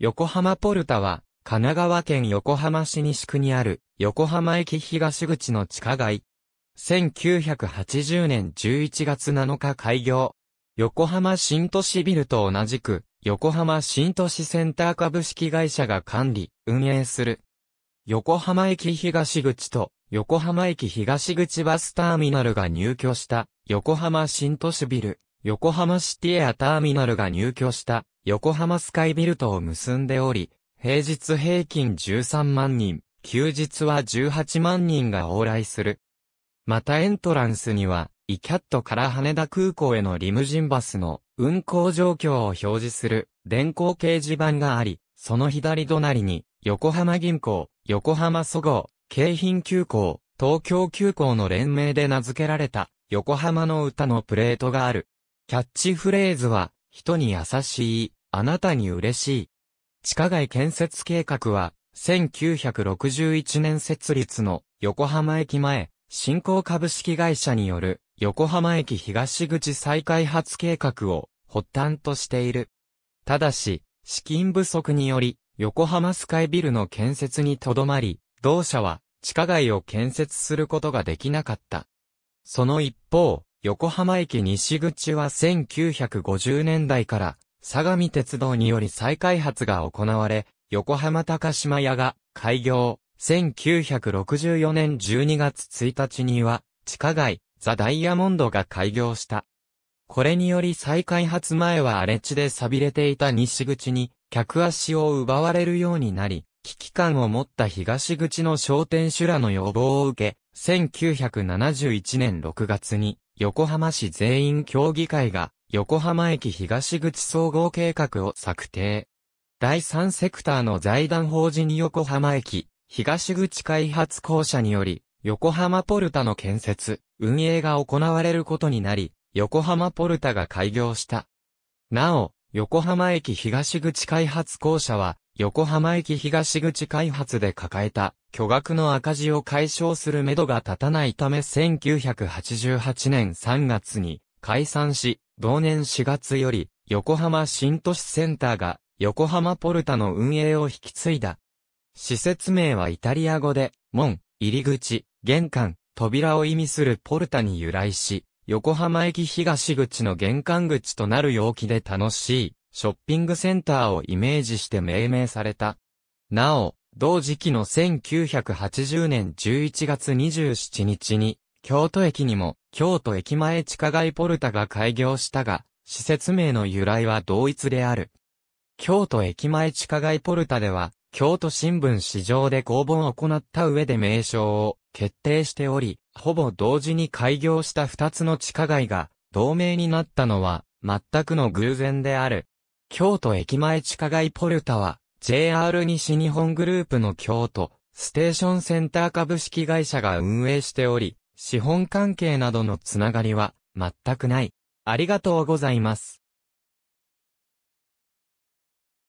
横浜ポルタは、神奈川県横浜市西区にある、横浜駅東口の地下街。1980年11月7日開業。横浜新都市ビルと同じく、横浜新都市センター株式会社が管理、運営する。横浜駅東口と、横浜駅東口バスターミナルが入居した、横浜新都市ビル、横浜シティエアターミナルが入居した、横浜スカイビルトを結んでおり、平日平均13万人、休日は18万人が往来する。またエントランスには、イキャットから羽田空港へのリムジンバスの運行状況を表示する電光掲示板があり、その左隣に、横浜銀行、横浜そご京浜急行、東京急行の連名で名付けられた、横浜の歌のプレートがある。キャッチフレーズは、人に優しい、あなたに嬉しい。地下街建設計画は、1961年設立の横浜駅前、新興株式会社による横浜駅東口再開発計画を発端としている。ただし、資金不足により、横浜スカイビルの建設にとどまり、同社は地下街を建設することができなかった。その一方、横浜駅西口は1950年代から相模鉄道により再開発が行われ、横浜高島屋が開業、1964年12月1日には、地下街、ザ・ダイヤモンドが開業した。これにより再開発前は荒れ地で錆びれていた西口に、客足を奪われるようになり、危機感を持った東口の商店主らの要望を受け、1971年6月に、横浜市全員協議会が横浜駅東口総合計画を策定。第3セクターの財団法人横浜駅、東口開発公社により、横浜ポルタの建設、運営が行われることになり、横浜ポルタが開業した。なお、横浜駅東口開発公社は、横浜駅東口開発で抱えた巨額の赤字を解消するめどが立たないため1988年3月に解散し、同年4月より、横浜新都市センターが、横浜ポルタの運営を引き継いだ。施設名はイタリア語で、門、入り口、玄関、扉を意味するポルタに由来し、横浜駅東口の玄関口となる容器で楽しい、ショッピングセンターをイメージして命名された。なお、同時期の1980年11月27日に、京都駅にも、京都駅前地下街ポルタが開業したが、施設名の由来は同一である。京都駅前地下街ポルタでは、京都新聞市場で公募を行った上で名称を決定しており、ほぼ同時に開業した二つの地下街が同盟になったのは全くの偶然である。京都駅前地下街ポルタは JR 西日本グループの京都ステーションセンター株式会社が運営しており、資本関係などのつながりは全くない。ありがとうございます。